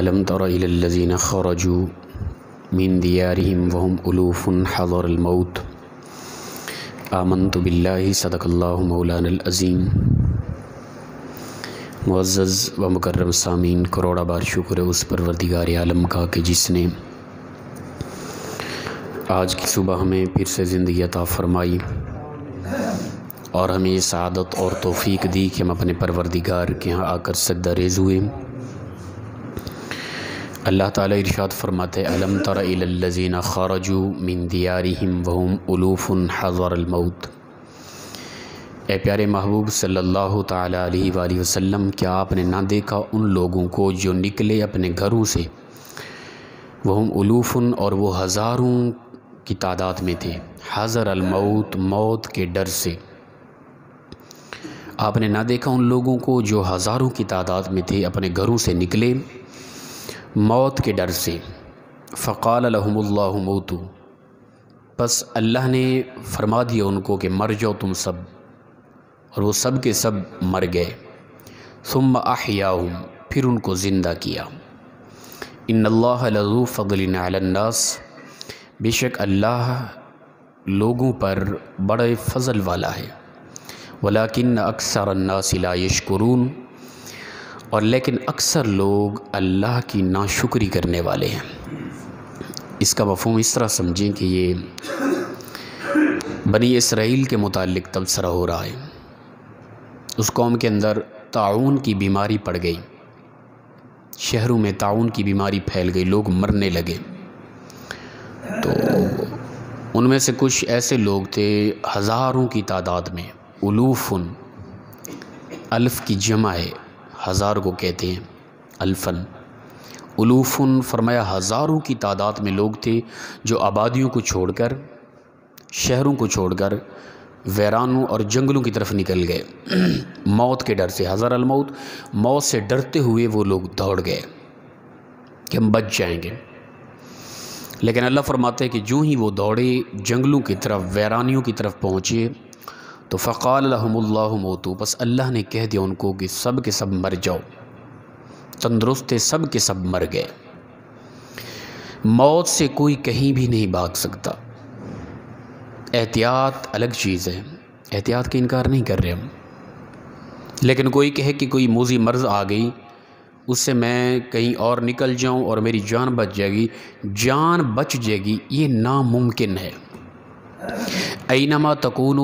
अलम तरजीन खरजू मिन दियारहम वहम उलूफ़न हज़र आमन तो बिल्ला सदकल्लाउलानज़ीम मुआज़ व मुकर्रम सामीन करोड़ा बार शुक्र उस परवरदिगार आलम का कि जिसने आज की सुबह हमें फिर से ज़िंदगी अता फरमाई और हमें ये सदत और तोफ़ी दी कि हम अपने परवरदिगार के यहाँ आकर सद्दा रेज हुए अल्लाह ताला इरशाद फरमाते अलम तरजीन खारजू मिन दियारिहिम वहम उलूफ़ुन हज़रमौत ए प्यारे महबूब सल्लल्लाहु ताला अलैहि वसल्लम क्या आपने ना देखा उन लोगों को जो निकले अपने घरों से वहम उलूफ़ुन और वो हज़ारों की तादाद में थे हज़र अलमऊत मौत के डर से आपने ना देखा उन लोगों को जो हज़ारों की तादाद में थे अपने घरों से निकले मौत के डर से फ़काल लहमुल्लामूतु बस अल्लाह ने फरमा दिया उनको कि मर जाओ तुम सब और वो सब के सब मर गए सुम आहयाऊँ फिर उनको ज़िंदा किया इन लज़ू बेशक अल्लाह लोगों पर बड़े फ़जल वाला है वलाकिन अक्सर अन्नासिला यशकरून और लेकिन अक्सर लोग अल्लाह की नाशुक्री करने वाले हैं इसका मफहम इस तरह समझें कि ये बनी इसराइल के मुतालिक तबसरा हो रहा है उस कौम के अंदर ताउन की बीमारी पड़ गई शहरों में ताउन की बीमारी फैल गई लोग मरने लगे तो उनमें से कुछ ऐसे लोग थे हज़ारों की तादाद में उलूफ़ उन अल्फ़ की जमा है हज़ार को कहते हैं अल्फ़न उलूफ़न फरमाया हज़ारों की तादाद में लोग थे जो आबादियों को छोड़कर शहरों को छोड़कर वैरानों और जंगलों की तरफ निकल गए मौत के डर से हज़ार अलमौत मौत से डरते हुए वो लोग दौड़ गए कि हम बच जाएंगे लेकिन अल्लाह फरमाते हैं कि जो ही वो दौड़े जंगलों की तरफ वैरानियों की तरफ पहुँचे तो फ़क़ाल मोतू बस अल्लाह ने कह दिया उनको कि सब के सब मर जाओ तंदरुस्त सब के सब मर गए मौत से कोई कहीं भी नहीं भाग सकता एहतियात अलग चीज़ है एहतियात का इनकार नहीं कर रहे हम लेकिन कोई कहे कि कोई मोजी मर्ज़ आ गई उससे मैं कहीं और निकल जाऊं और मेरी जान बच जाएगी जान बच जाएगी ये नामुमकिन है ऐनमा तकून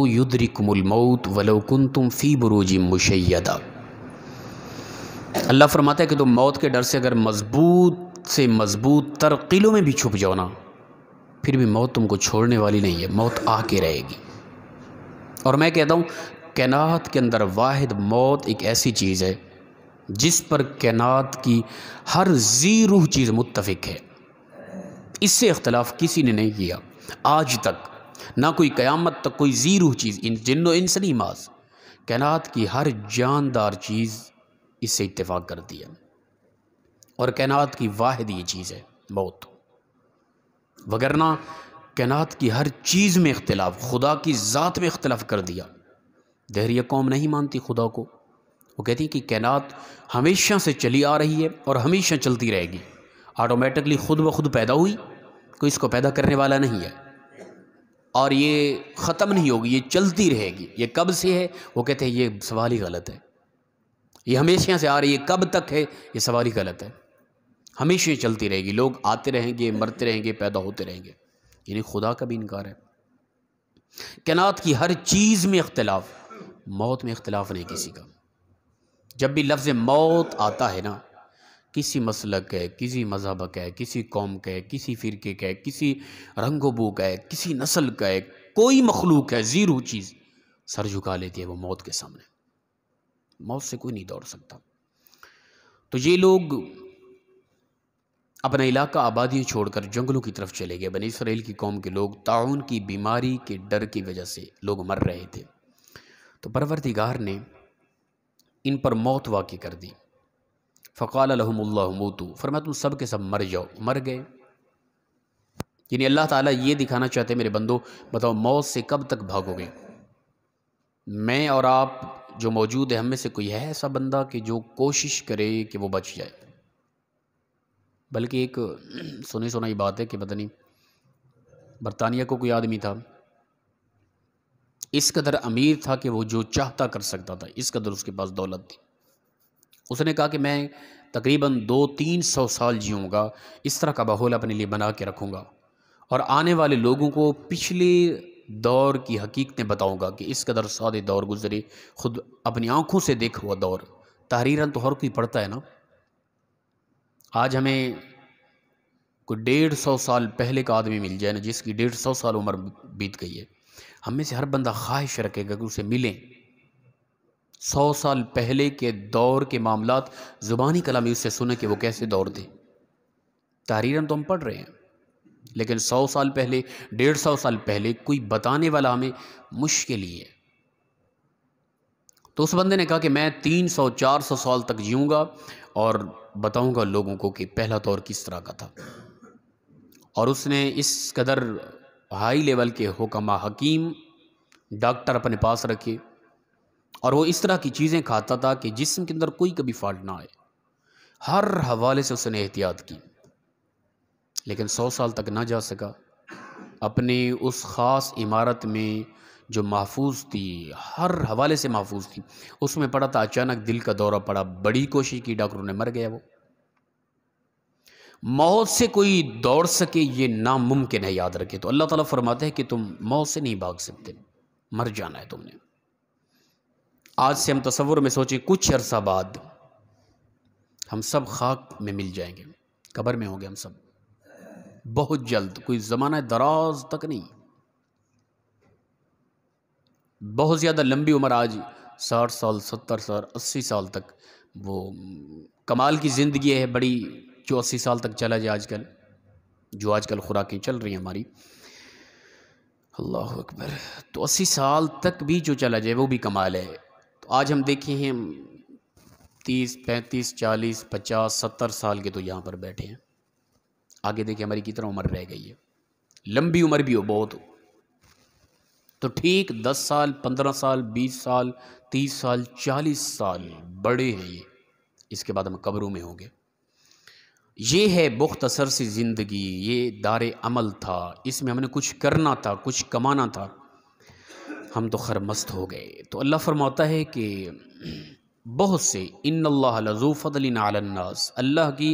मौत वलोकुन तुम फ़ी बरूज मुशैदा अल्लाह फरमाता है कि तुम मौत के डर से अगर मजबूत से मजबूत तर किलों में भी छुप जाओ ना फिर भी मौत तुमको छोड़ने वाली नहीं है मौत आके रहेगी और मैं कहता हूँ कैनात के अंदर वाहिद मौत एक ऐसी चीज़ है जिस पर कैनात की हर जी रूह चीज़ मुतफिक है इससे इख्तलाफ किसी ने नहीं किया आज तक ना कोई क़यामत तक कोई ज़ीरू चीज़ इन जिनो इंसनी माज कैनात की हर जानदार चीज़ इससे इतफाक़ करती है और कैनात की वाहद ये चीज़ है मौत वगरना कैनात की हर चीज़ में इख्तलाफ खुदा की ज़ात में इख्तलाफ कर दिया दहरिया कौम नहीं मानती खुदा को वो कहती है कि कैनात हमेशा से चली आ रही है और हमेशा चलती रहेगी ऑटोमेटिकली खुद ब खुद पैदा हुई कोई इसको पैदा करने वाला नहीं है और ये ख़त्म नहीं होगी ये चलती रहेगी ये कब से है वो कहते हैं ये सवाल ही गलत है ये हमेशा से आ रही है कब तक है ये सवाल ही गलत है हमेशा चलती रहेगी लोग आते रहेंगे मरते रहेंगे पैदा होते रहेंगे यानी खुदा का भी इनकार है कैनात की हर चीज़ में इख्तलाफ मौत में इख्तलाफ नहीं किसी का जब भी लफ्ज़ मौत आता है ना किसी मसलक का है किसी मज़हब का है किसी कौम का है किसी फ़िरके का है किसी रंग का है किसी नस्ल का है कोई मखलूक है ज़ीरो चीज़ सर झुका लेती है वो मौत के सामने मौत से कोई नहीं दौड़ सकता तो ये लोग अपना इलाका आबादी छोड़कर जंगलों की तरफ चले गए बने इसराइल की कौम के लोग ताउन की बीमारी के डर की वजह से लोग मर रहे थे तो परवरदिगार ने इन पर मौत वाकई कर दी फ़क़ाल मोतू फरमा तुम सब के सब मर जाओ मर गए यानी अल्लाह ताला ये दिखाना चाहते मेरे बंदो बताओ मौत से कब तक भागोगे मैं और आप जो मौजूद है हम में से कोई है ऐसा बंदा कि जो कोशिश करे कि वो बच जाए बल्कि एक सुनी सुनाई बात है कि पता नहीं बरतानिया को कोई आदमी था इस कदर अमीर था कि वो जो चाहता कर सकता था इस कदर उसके पास दौलत थी उसने कहा कि मैं तकरीबन दो तीन सौ साल जीऊँगा इस तरह का माहौल अपने लिए बना के रखूँगा और आने वाले लोगों को पिछले दौर की हकीकतें बताऊँगा कि इस कदर सादे दौर गुजरे खुद अपनी आँखों से देखा हुआ दौर तहरीरन तो हर कोई पढ़ता है ना आज हमें कोई डेढ़ सौ साल पहले का आदमी मिल जाए ना जिसकी डेढ़ सौ साल उम्र बीत गई है हम में से हर बंदा ख्वाहिश रखेगा कि उसे मिलें सौ साल पहले के दौर के मामला ज़ुबानी कलामी उससे सुने कि वो कैसे दौर दें तहरीरन तो हम पढ़ रहे हैं लेकिन सौ साल पहले डेढ़ सौ साल पहले कोई बताने वाला हमें मुश्किल ही है तो उस बंदे ने कहा कि मैं तीन सौ चार सौ साल तक जीऊँगा और बताऊँगा लोगों को कि पहला दौर किस तरह का था और उसने इस कदर हाई लेवल के हुक्म हकीम डॉक्टर अपने पास रखे और वो इस तरह की चीज़ें खाता था कि जिसम के अंदर कोई कभी फॉल्ट ना आए हर हवाले से उसने एहतियात की लेकिन सौ साल तक ना जा सका अपने उस ख़ास इमारत में जो महफूज थी हर हवाले से महफूज थी उसमें पड़ा था अचानक दिल का दौरा पड़ा बड़ी कोशिश की डॉक्टरों ने मर गया वो मौत से कोई दौड़ सके ये नामुमकिन है याद रखे तो अल्लाह ताला फरमाते हैं कि तुम मौत से नहीं भाग सकते मर जाना है तुमने आज से हम तस्वुर में सोचें कुछ अरसा बाद हम सब खाक में मिल जाएंगे कब्र में होंगे हम सब बहुत जल्द कोई ज़माना दराज तक नहीं बहुत ज़्यादा लंबी उम्र आज साठ साल सत्तर साल अस्सी साल तक वो कमाल की ज़िंदगी है बड़ी जो अस्सी साल तक चला जाए आजकल जो आजकल खुराकें चल रही हैं हमारी अल्लाह अकबर तो अस्सी साल तक भी जो चला जाए वो भी कमाल है आज हम देखे हैं तीस पैंतीस चालीस पचास सत्तर साल के तो यहाँ पर बैठे हैं आगे देखिए हमारी कितना उम्र रह गई है लंबी उम्र भी हो बहुत तो ठीक दस साल पंद्रह साल बीस साल तीस साल चालीस साल बड़े हैं ये इसके बाद हम कब्रों में होंगे ये है मुख्तसर सी ज़िंदगी ये दार अमल था इसमें हमने कुछ करना था कुछ कमाना था हम तो खर मस्त हो गए तो अल्लाह फरमाता है कि बहुत से इन अल्लाहफ़लिनस अल्लाह की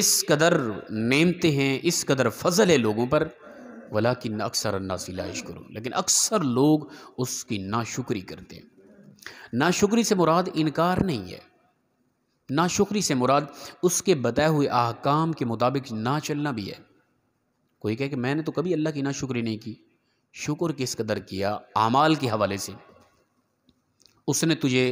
इस कदर नेमते हैं इस कदर फ़जल है लोगों पर वला कि अक्सर अन्नासिलाइश करो लेकिन अक्सर लोग उसकी नाशुक्री करते हैं नाशुक्री से मुराद इनकार नहीं है नाशुक्री से मुराद उसके बताए हुए आहकाम के मुताबिक ना चलना भी है कोई कहे कि मैंने तो कभी अल्लाह की नाशुक्री नहीं की शुक्र किस कदर किया आमाल के हवाले से उसने तुझे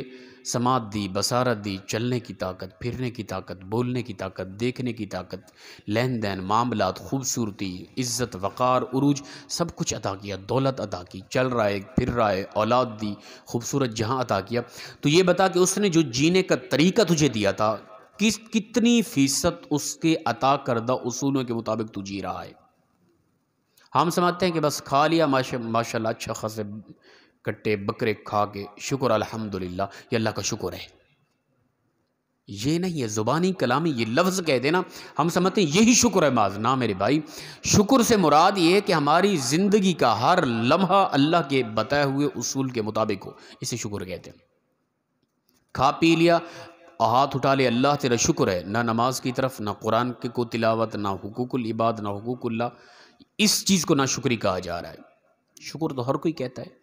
समात दी बसारत दी चलने की ताकत फिरने की ताकत बोलने की ताकत देखने की ताकत लेन देन मामलात खूबसूरती इज़्ज़त वक़ार उरूज सब कुछ अदा किया दौलत अदा की चल रहा है फिर रहा है औलाद दी खूबसूरत जहाँ अदा किया तो ये बता कि उसने जो जीने का तरीका तुझे दिया था किस कितनी फ़ीसद उसके अता करदा उसूलों के मुताबिक तू जी रहा है हम समझते हैं कि बस खा लिया माशा माशा अच्छा खासे कट्टे बकरे खा के शुक्र अल्हम्दुलिल्लाह ये अल्लाह का शुक्र है ये नहीं है ज़ुबानी कलामी ये लफ्ज़ कह देना हम समझते हैं यही शुक्र है माज ना मेरे भाई शुक्र से मुराद ये है कि हमारी ज़िंदगी का हर लम्हा अल्लाह के बताए हुए उसूल के मुताबिक हो इसे शुक्र कहते हैं खा पी लिया हाथ उठा ले अल्लाह तेरा शुक्र है ना नमाज की तरफ ना कुरान के को तिलावत ना हकूकुल इबाद ना हकूकुल्ला इस चीज़ को ना शुक्री कहा जा रहा है शुक्र तो हर कोई कहता है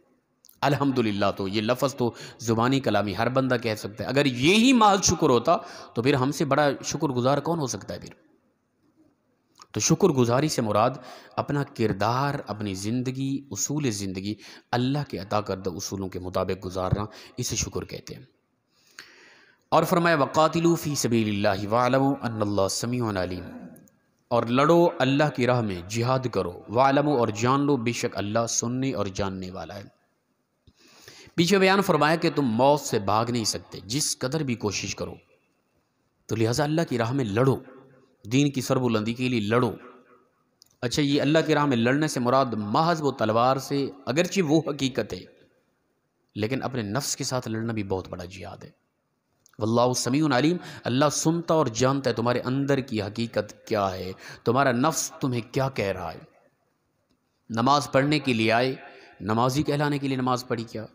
अल्हम्दुलिल्लाह तो ये लफ्ज़ तो ज़ुबानी कलामी हर बंदा कह सकता है अगर ये ही माल शुक्र होता तो फिर हमसे बड़ा शुक्रगुजार कौन हो सकता है फिर तो शुक्रगुजारी से मुराद अपना किरदार अपनी ज़िंदगी उसूल ज़िंदगी अल्लाह के अता करदा उसूलों के मुताबिक गुजारना इसे शुक्र कहते हैं और फरमाया वक़ातिलू फ़ी सबील वालम समी अलीम और लड़ो अल्लाह की राह में जिहाद करो वालमो और जान लो बेशक अल्लाह सुनने और जानने वाला है पीछे बयान फरमाया कि तुम मौत से भाग नहीं सकते जिस कदर भी कोशिश करो तो लिहाजा अल्लाह की राह में लड़ो दीन की सरबुलंदी के लिए लड़ो अच्छा ये अल्लाह की राह में लड़ने से मुराद महज व तलवार से अगरचि वो हकीकत है लेकिन अपने नफ्स के साथ लड़ना भी बहुत बड़ा जिहाद है वल्ला समीन अलीम अल्लाह सुनता और जानता है तुम्हारे अंदर की हकीकत क्या है तुम्हारा नफ्स तुम्हें क्या कह रहा है नमाज पढ़ने के लिए आए नमाजी कहलाने के लिए नमाज पढ़ी क्या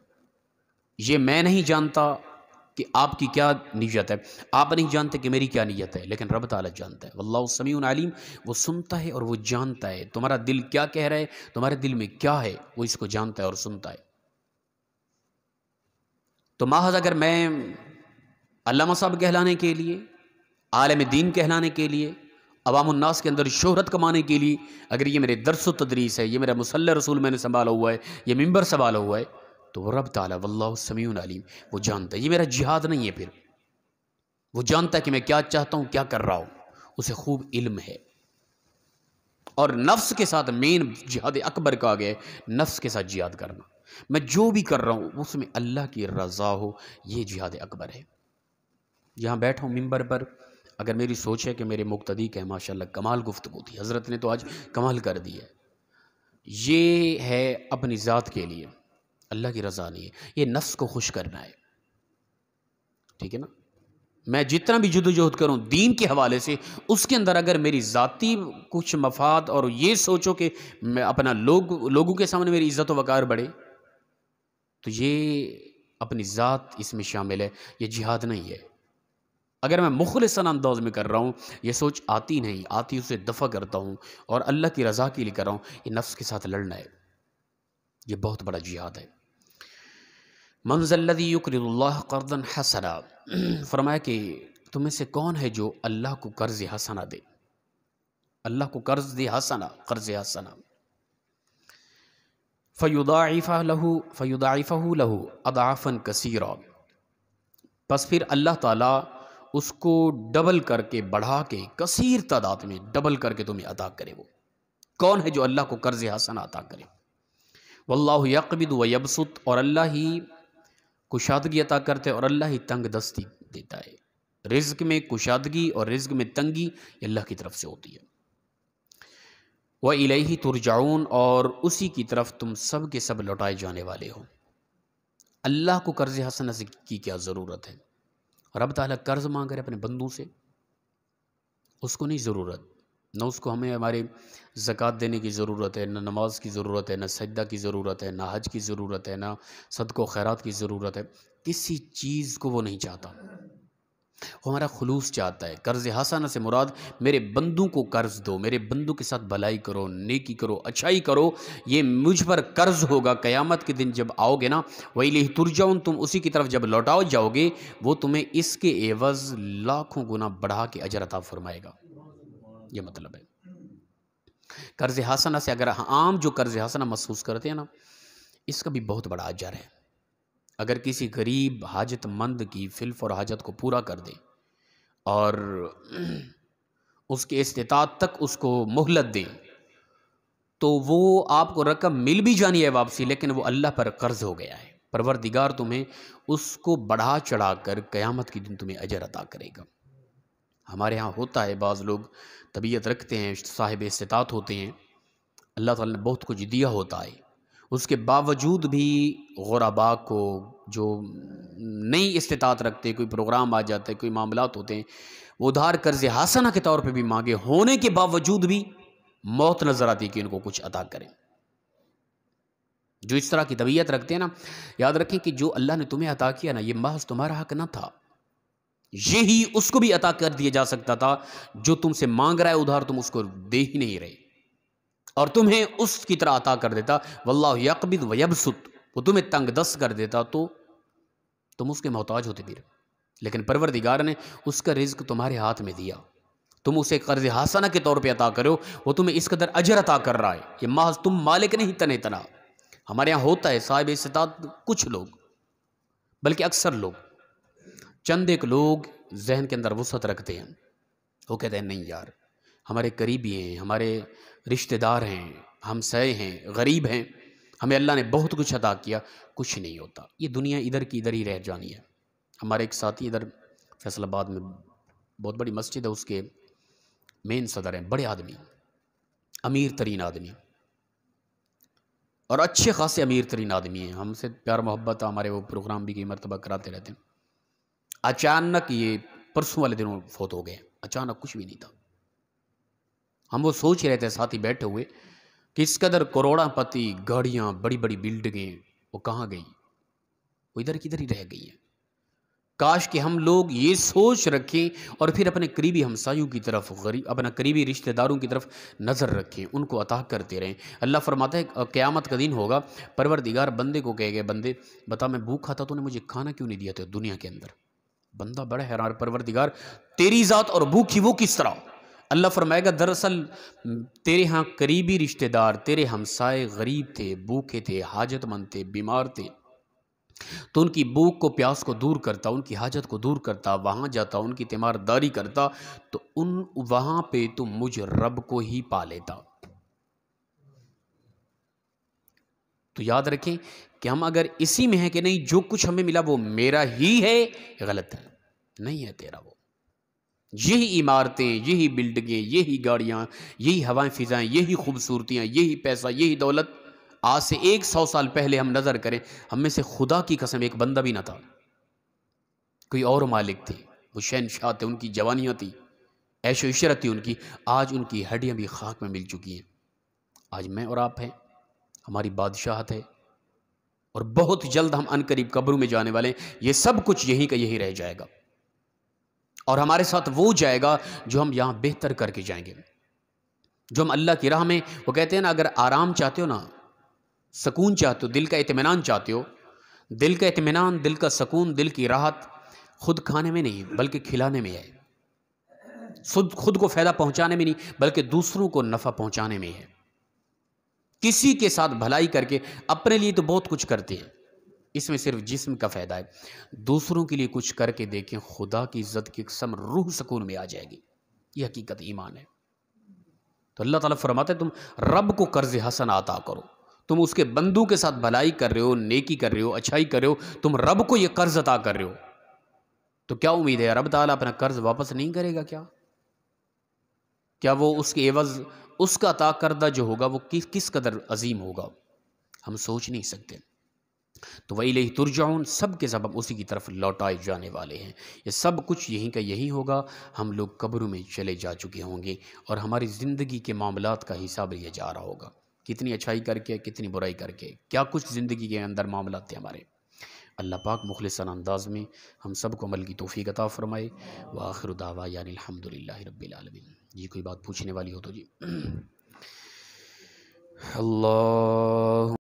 ये मैं नहीं जानता कि आपकी क्या नीयत है आप नहीं जानते कि मेरी क्या नीयत है लेकिन रब तला जानता है वल्ला समीन आलिम वो सुनता है और वो जानता है तुम्हारा दिल क्या कह रहा है तुम्हारे दिल में क्या है वो इसको जानता है और सुनता है तो महज अगर मैं अल्लामा साहब कहलाने के लिए आलम दीन कहलाने के लिए अवामनास के अंदर शोहरत कमाने के लिए अगर ये मेरे दरस तदरीस है ये मेरा मुसल रसूल मैंने संभाला हुआ है ये मंबर संभाला हुआ है तो रब ताला वल्लासमीन आलिम वो जानता है ये मेरा जिहाद नहीं है फिर वो जानता है कि मैं क्या चाहता हूँ क्या कर रहा हूँ उसे खूब इल्म है और नफ्स के साथ मेन जिहाद अकबर का आ गया नफ्स के साथ जिहाद करना मैं जो भी कर रहा हूँ उसमें अल्लाह की रज़ा हो ये जिहाद अकबर है यहाँ बैठा हूँ मिंबर पर अगर मेरी सोच है कि मेरे मुक्तदी के माशाल्लाह कमाल गुफ्तु थी हज़रत ने तो आज कमाल कर दी है ये है अपनी ज़ात के लिए अल्लाह की रज़ा नहीं है ये नफ्स को खुश करना है ठीक है ना मैं जितना भी जदोजहद करूँ दीन के हवाले से उसके अंदर अगर मेरी ज़ाती कुछ मफाद और ये सोचो कि मैं अपना लोग लोगों के सामने मेरी इज़्ज़त वक़ार बढ़े तो ये अपनी ज़ात इसमें शामिल है ये जिहाद नहीं है अगर मैं मुखलसन अंदाज में कर रहा हूँ ये सोच आती नहीं आती उसे दफ़ा करता हूँ और अल्लाह की रज़ा के लिए कर रहा हूँ ये नफ्स के साथ लड़ना है ये बहुत बड़ा जिहाद है मंजल्लि युक्रल्ला करदन हसना फरमाया कि तुम्हें से कौन है जो अल्लाह को कर्ज हसना दे अल्लाह को कर्ज दे हसना कर्ज हसना फ़युदाइफ़ा लहू फ़युदाइफ़ा लहू अदाफ़न कसीरा बस फिर अल्लाह ताला उसको डबल करके बढ़ा के कसीर तादाद में डबल करके तुम्हें अदा करे वो कौन है जो अल्लाह को कर्ज हसन अदा करे वल्लाहु यकबिद व यबसुत और अल्लाह ही कुशादगी अता करते और अल्लाह ही तंग दस्ती देता है रिज्क में कुशादगी और रिज्क में तंगी अल्लाह की तरफ से होती है व इलाही तुरजाउन और उसी की तरफ तुम सब के सब लौटाए जाने वाले हो अल्लाह को कर्ज हसन की क्या ज़रूरत है रब ताला कर्ज़ मांग रहे अपने बंदों से उसको नहीं ज़रूरत ना उसको हमें हमारे ज़क़़त देने की ज़रूरत है ना नमाज की ज़रूरत है ना सजदा की ज़रूरत है ना हज की ज़रूरत है ना सदको खैरात की ज़रूरत है किसी चीज़ को वो नहीं चाहता वो हमारा खलूस चाहता है कर्ज़ हसाना से मुराद मेरे बंदू को कर्ज़ दो मेरे बंदू के साथ भलाई करो नेकी करो अच्छाई करो ये मुझ पर कर्ज़ होगा क़यामत के दिन जब आओगे ना वही ले तुरजाउन तुम उसी की तरफ जब लौटाओ जाओगे वो तुम्हें इसके एवज़ लाखों गुना बढ़ा के अजरता फरमाएगा ये मतलब है कर्ज़ हसाना से अगर आम जो कर्ज़ हसाना महसूस करते हैं ना इसका भी बहुत बड़ा अजर है अगर किसी गरीब हाजतमंद की फ़िल्फ और हाजत को पूरा कर दे और उसके इस्तात तक उसको मोहलत दें तो वो आपको रकम मिल भी जानी है वापसी लेकिन वो अल्लाह पर कर्ज हो गया है परवरदिगार तुम्हें उसको बढ़ा चढ़ा कर क़यामत के दिन तुम्हें अजर अदा करेगा हमारे यहाँ होता है बाज़ लोग तबीयत रखते हैं साहिब इस्तात होते हैं अल्लाह ताला ने बहुत कुछ दिया होता है उसके बावजूद भी गौराबाग को जो नई इस्तात रखते कोई प्रोग्राम आ जाता है कोई मामला होते हैं वो उधार कर्ज हासना के तौर पे भी मांगे होने के बावजूद भी मौत नज़र आती कि उनको कुछ अदा करें जो इस तरह की तबीयत रखते हैं ना याद रखें कि जो अल्लाह ने तुम्हें अता किया ना ये महज तुम्हारा हक ना था यही उसको भी अता कर दिया जा सकता था जो तुमसे मांग रहा है उधार तुम उसको दे ही नहीं रहे और तुम्हें उसकी तरह अता कर देता वल्लाह यकबिद वयबसुत वो तुम्हें तंग दस्त कर देता तो तुम उसके मोहताज होते फिर लेकिन परवरदिगार ने उसका रिज्क तुम्हारे हाथ में दिया तुम उसे कर्ज हासना के तौर पे अता करो वो तुम्हें इस कदर अजर अता कर रहा है ये महज तुम मालिक नहीं तने तना हमारे यहाँ होता है साहिब इस्तात कुछ लोग बल्कि अक्सर लोग चंद एक लोग जहन के अंदर वसत रखते हैं वो कहते हैं नहीं यार हमारे करीबी हैं हमारे रिश्तेदार हैं हम सए हैं गरीब हैं हमें अल्लाह ने बहुत कुछ अदा किया कुछ नहीं होता ये दुनिया इधर की इधर ही रह जानी है हमारे एक साथी इधर फैसलाबाद में बहुत बड़ी मस्जिद है उसके मेन सदर हैं बड़े आदमी अमीर तरीन आदमी और अच्छे खासे अमीर तरीन आदमी हैं हमसे प्यार मोहब्बत हमारे वो प्रोग्राम भी कई मरतबा कराते रहते हैं अचानक ये परसों वाले दिनों फोत हो गए अचानक कुछ भी नहीं था हम वो सोच रहे थे साथ ही बैठे हुए कि इस कदर करोड़ापति गाड़ियाँ बड़ी बड़ी बिल्डिंगें वो कहाँ गई वो इधर किधर ही रह गई हैं काश कि हम लोग ये सोच रखें और फिर अपने करीबी हमसायों की तरफ गरीब अपना करीबी रिश्तेदारों की तरफ नज़र रखें उनको अता करते रहें अल्लाह फरमाता है क़्यामत का दिन होगा परवर दिगार बंदे को कह गए बंदे बता मैं भूखा था तूने मुझे खाना क्यों नहीं दिया था दुनिया के अंदर बंदा बड़ा हैरान परवर दिगार तेरी ज़ात और भूखी वो किस तरह अल्लाह फरमाएगा दरअसल तेरे यहाँ करीबी रिश्तेदार तेरे हमसाए गरीब थे भूखे थे हाजतमंद थे बीमार थे तो उनकी भूख को प्यास को दूर करता उनकी हाजत को दूर करता वहाँ जाता उनकी तीमारदारी करता तो उन वहाँ पे तो मुझ रब को ही पा लेता तो याद रखें कि हम अगर इसी में हैं कि नहीं जो कुछ हमें मिला वो मेरा ही है गलत है नहीं है तेरा वो यही इमारतें यही बिल्डिंगें यही गाड़ियाँ यही हवाएं फ़िज़ाएँ यही खूबसूरतियाँ यही पैसा यही दौलत आज से एक सौ साल पहले हम नज़र करें हम में से खुदा की कसम एक बंदा भी ना था कोई और मालिक थे वो शहनशाह थे उनकी जवानियाँ थी ऐशो इशरत थी उनकी आज उनकी हड्डियाँ भी खाक में मिल चुकी हैं आज मैं और आप हैं हमारी बादशाहत है और बहुत जल्द हम अनकरीब कब्रों में जाने वाले हैं ये सब कुछ यहीं का यहीं रह जाएगा और हमारे साथ वो जाएगा जो हम यहाँ बेहतर करके जाएंगे जो हम अल्लाह की राह में वो कहते हैं ना अगर आराम चाहते हो ना सुकून चाहते हो दिल का इतमान चाहते हो दिल का इतमान दिल का सकून दिल की राहत खुद खाने में नहीं बल्कि खिलाने में है खुद खुद को फ़ायदा पहुंचाने में नहीं बल्कि दूसरों को नफ़ा पहुंचाने में है किसी के साथ भलाई करके अपने लिए तो बहुत कुछ करते हैं इसमें सिर्फ जिस्म का फ़ायदा है दूसरों के लिए कुछ करके देखें खुदा की इज़्ज़त की कसम रूह सुकून में आ जाएगी यह हकीकत ईमान है तो अल्लाह ताला फरमाते है तुम रब को कर्ज हसन आता करो तुम उसके बंदू के साथ भलाई कर रहे हो नेकी कर रहे हो अच्छाई कर रहे हो तुम रब को यह कर्ज अता कर रहे हो तो क्या उम्मीद है रब ताला अपना कर्ज वापस नहीं करेगा क्या क्या वो उसके एवज उसका अता करदा जो होगा वो किस किस कदर अजीम होगा हम सोच नहीं सकते तो वही लही तुरजाउन सब के सब उसी की तरफ लौटाए जाने वाले हैं ये सब कुछ यहीं का यही होगा हम लोग कब्रों में चले जा चुके होंगे और हमारी ज़िंदगी के मामला का हिसाब लिया जा रहा होगा कितनी अच्छाई करके कितनी बुराई करके क्या कुछ ज़िंदगी के अंदर मामला थे हमारे अल्लाह पाक मुखलसन अंदाज में हम सब को अमल की तोफ़ी अता फ़रमाए व आखिर दावा यानी अलहमदिल्ला रबालमीन जी कोई बात पूछने वाली हो तो जी अल्लाह